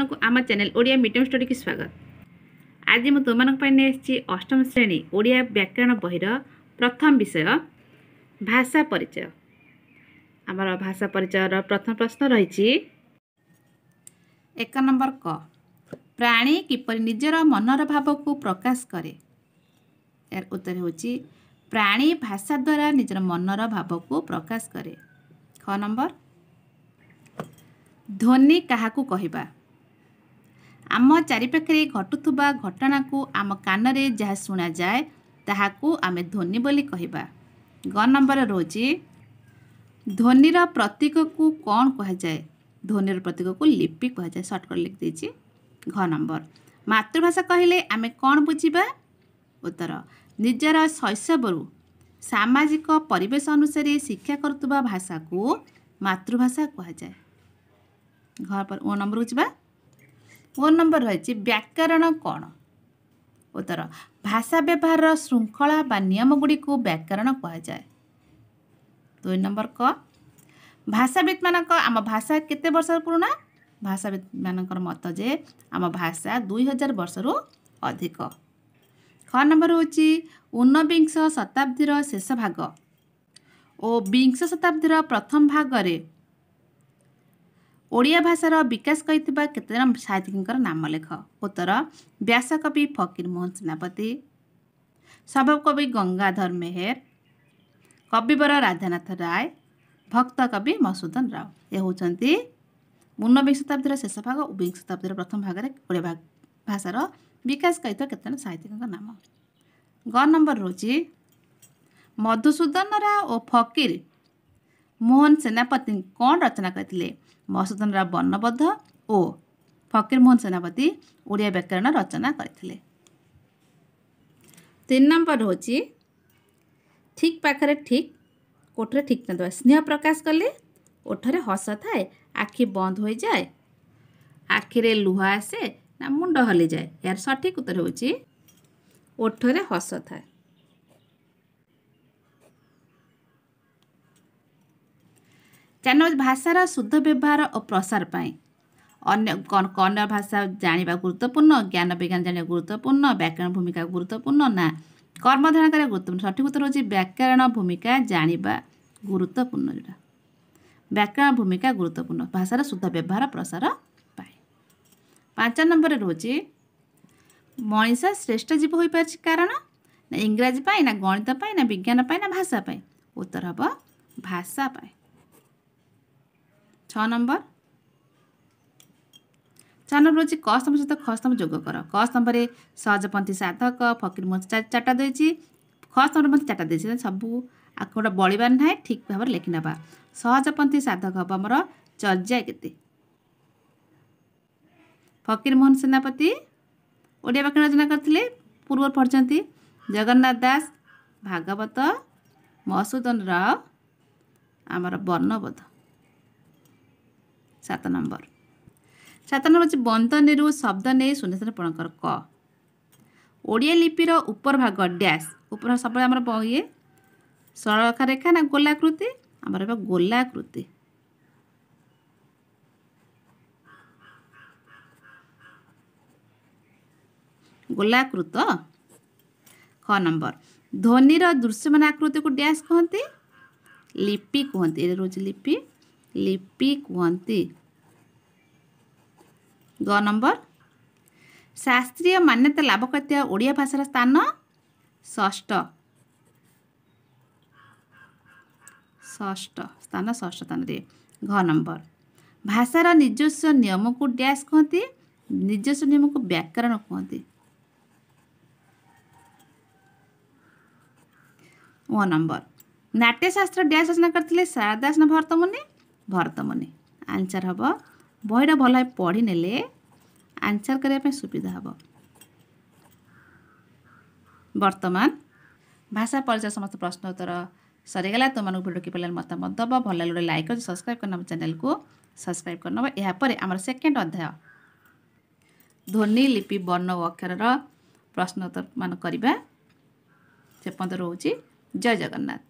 ଆପଣଙ୍କୁ ଆମ channel Odia medium ଷ୍ଟୋରିକୁ ସ୍ୱାଗତ ଆଜି ମୁଁ ତୁମମାନଙ୍କ ପାଇଁ ନେଇ ଆସିଛି ଅଷ୍ଟମ ଶ୍ରେଣୀ ଓଡ଼ିଆ ବ୍ୟାକରଣ ବହିର ପ୍ରଥମ ବିଷୟ ଭାଷା ପରିଚୟ ଆମର ଭାଷା ପରିଚୟର ପ୍ରଥମ ପ୍ରଶ୍ନ ରହିଛି ଏକ ନମ୍ବର କ ପ୍ରାଣୀ କିପରି ନିଜର ମନର ଭାବକୁ ପ୍ରକାଶ କରେ ଏହାର ଉତ୍ତର ହେଉଛି ପ୍ରାଣୀ ଭାଷା ଦ୍ୱାରା ନିଜର ମନର ଭାବକୁ ପ୍ରକାଶ କରେ ଖ ନମ୍ବର ଧ୍ୱନି କାହାକୁ କହିବା ଆମ ଚାରିପାଖରେ ଘଟୁଥିବା ଘଟଣାକୁ ଆମ କାନରେ ଯାହା ଶୁଣାଯାଏ ତାହାକୁ ଆମେ ଧ୍ୱନି ବୋଲି କହିବା ଗ ନମ୍ବର ରହୁଛି ଧ୍ୱନିର ପ୍ରତୀକକୁ କ'ଣ କୁହାଯାଏ ଧ୍ୱନିର ପ୍ରତୀକକୁ ଲିପି କୁହାଯାଏ ସର୍ଟକଟ୍ ଲେଖିଦେଇଛି ଘ ନମ୍ବର ମାତୃଭାଷା କହିଲେ ଆମେ କ'ଣ ବୁଝିବା ଉତ୍ତର ନିଜର ଶୈଶବରୁ ସାମାଜିକ ପରିବେଶ ଅନୁସାରେ ଶିକ୍ଷା କରୁଥିବା ଭାଷାକୁ ମାତୃଭାଷା କୁହାଯାଏ ଘ ନମ୍ବର ବୁଝିବା ଫୋନ୍ ନମ୍ବର ରହିଛି ବ୍ୟାକରଣ କ'ଣ ଉତ୍ତର ଭାଷା ବ୍ୟବହାରର ଶୃଙ୍ଖଳା ବା ନିୟମଗୁଡ଼ିକୁ ବ୍ୟାକରଣ କୁହାଯାଏ ଦୁଇ ନମ୍ବର କ ଭାଷାବିତ୍ମାନଙ୍କ ଆମ ଭାଷା କେତେ ବର୍ଷ ପୁରୁଣା ଭାଷାବିତ୍ମାନଙ୍କର ମତ ଯେ ଆମ ଭାଷା ଦୁଇ ହଜାର ବର୍ଷରୁ ଅଧିକ ଖ ନମ୍ବର ହେଉଛି ଉନବିଂଶ ଶତାବ୍ଦୀର ଶେଷ ଭାଗ ଓ ବିଂଶ ଶତାବ୍ଦୀର ପ୍ରଥମ ଭାଗରେ ओडिया भाषार विकास करतेजन साहित्यिक नाम लेख उत्तर व्यासकवि मोहन सेनापति सभकवि गंगाधर मेहर कविवर राधानाथ राय भक्त कवि मसूदन राव ये हूँ ऊनविंश शताब्दी शेष भाग उविंश शताब्दी प्रथम भाग भाषार विकास करते साहित्यिक नाम ग नंबर रोज मधुसूदन राव और फकीर मोहन सेनापति कौन रचना करते ମଧୁସୂଦନ ରାଓ ବର୍ଣ୍ଣବଦ୍ଧ ଓ ଫକୀରମୋହନ ସେନାପତି ଓଡ଼ିଆ ବ୍ୟାକରଣ ରଚନା କରିଥିଲେ ତିନି ନମ୍ବର ହେଉଛି ଠିକ୍ ପାଖରେ ଠିକ୍ ଓଠରେ ଠିକ୍ ନଦେବା ସ୍ନେହ ପ୍ରକାଶ କଲେ ଓଠରେ ହସ ଥାଏ ଆଖି ବନ୍ଦ ହୋଇଯାଏ ଆଖିରେ ଲୁହ ଆସେ ନା ମୁଣ୍ଡ ହଲିଯାଏ ଏହାର ସଠିକ୍ ଉତ୍ତର ହେଉଛି ଓଠରେ ହସ ଥାଏ ଚ୍ୟାନେଲ୍ ଭାଷାର ଶୁଦ୍ଧ ବ୍ୟବହାର ଓ ପ୍ରସାର ପାଇଁ ଅନ୍ୟ କନ୍ନଡ଼ ଭାଷା ଜାଣିବା ଗୁରୁତ୍ୱପୂର୍ଣ୍ଣ ଜ୍ଞାନ ବିଜ୍ଞାନ ଜାଣିବା ଗୁରୁତ୍ୱପୂର୍ଣ୍ଣ ବ୍ୟାକରଣ ଭୂମିକା ଗୁରୁତ୍ୱପୂର୍ଣ୍ଣ ନା କର୍ମଧାରଣ କରିବା ଗୁରୁତ୍ୱପୂର୍ଣ୍ଣ ସଠିକ ଉତ୍ତର ହେଉଛି ବ୍ୟାକରଣ ଭୂମିକା ଜାଣିବା ଗୁରୁତ୍ୱପୂର୍ଣ୍ଣ ଯେଉଁଟା ବ୍ୟାକରଣ ଭୂମିକା ଗୁରୁତ୍ୱପୂର୍ଣ୍ଣ ଭାଷାର ଶୁଦ୍ଧ ବ୍ୟବହାର ପ୍ରସାର ପାଏ ପାଞ୍ଚ ନମ୍ବରରେ ରହୁଛି ମଣିଷ ଶ୍ରେଷ୍ଠ ଜୀବ ହୋଇପାରୁଛି କାରଣ ନା ଇଂରାଜୀ ପାଇଁ ନା ଗଣିତ ପାଇଁ ନା ବିଜ୍ଞାନ ପାଇଁ ନା ଭାଷା ପାଇଁ ଉତ୍ତର ହେବ ଭାଷା ପାଇଁ ଛଅ ନମ୍ବର ଚାର ନମ୍ବର ହେଉଛି କ ସ୍ତମ୍ଭ ସହିତ ଖ ସ୍ତମ୍ଭ ଯୋଗ କର କ ସ୍ତମ୍ଭରେ ସହଜପନ୍ଥୀ ସାଧକ ଫକୀରମୋହନ ଚାରିଟା ଦେଇଛି ଖ ସ୍ତମ୍ଭରେ ମଧ୍ୟ ଚାରିଟା ଦେଇଛି ସବୁ ଆଖଡ଼ ବଳିବାର ନାହିଁ ଠିକ୍ ଭାବରେ ଲେଖିନେବା ସହଜପନ୍ଥୀ ସାଧକ ହେବ ଆମର ଚର୍ଯ୍ୟା କେତେ ଫକୀରମୋହନ ସେନାପତି ଓଡ଼ିଆ ବାକ୍ୟ ରଚନା କରିଥିଲେ ପୂର୍ବରୁ ପଢ଼ିଛନ୍ତି ଜଗନ୍ନାଥ ଦାସ ଭାଗବତ ମସୁଦନ ରାଓ ଆମର ବର୍ଣ୍ଣବୋଧ ସାତ ନମ୍ବର ସାତ ନମ୍ବର ହେଉଛି ବନ୍ଦନୀରୁ ଶବ୍ଦ ନେଇ ସୁନ୍ଦର ପଣଙ୍କର କ ଓଡ଼ିଆ ଲିପିର ଉପର ଭାଗ ଡ୍ୟାସ୍ ଉପର ସବୁବେଳେ ଆମର ଇଏ ସରଳରେଖା ରେଖା ନା ଗୋଲାକୃତି ଆମର ଏବେ ଗୋଲାକୃତି ଗୋଲାକୃତ ଖ ନମ୍ବର ଧ୍ୱନିର ଦୃଶ୍ୟମାନ ଆକୃତିକୁ ଡ୍ୟାସ୍ କୁହନ୍ତି ଲିପି କୁହନ୍ତି ଏଇଟା ରହୁଛି ଲିପି लिपि कहते ग नंबर शास्त्रीय मान्यता लाभ ओडिया भाषा स्थान षष्ठ स्थान षष्ठ स्थान दिए घ नंबर भाषार निजस्व नियम को डैश कहते निजस्व नियम को व्याकरण कहते नंबर नाट्यशास्त्र डैश रचना करते शारदास भरत भर्तमुनि आन्सर हे बहिटा भल पढ़ी पढिनेले आन्सर गरेको सुविधा हे बर्तमान भाषा परिचय समस्त प्रश्न उत्तर प्रश्नोत्तर सरिगला त भिडियो के भयो मत मत भए ल सब्सक्राइब गर्नु च्यानेक सब्सक्राइब या यहाँ आम सकेन्ड अध्याय ध्वनि लिपि बर्ण अक्षर र प्रश्नोत्तर मन परेप जय जगन्नाथ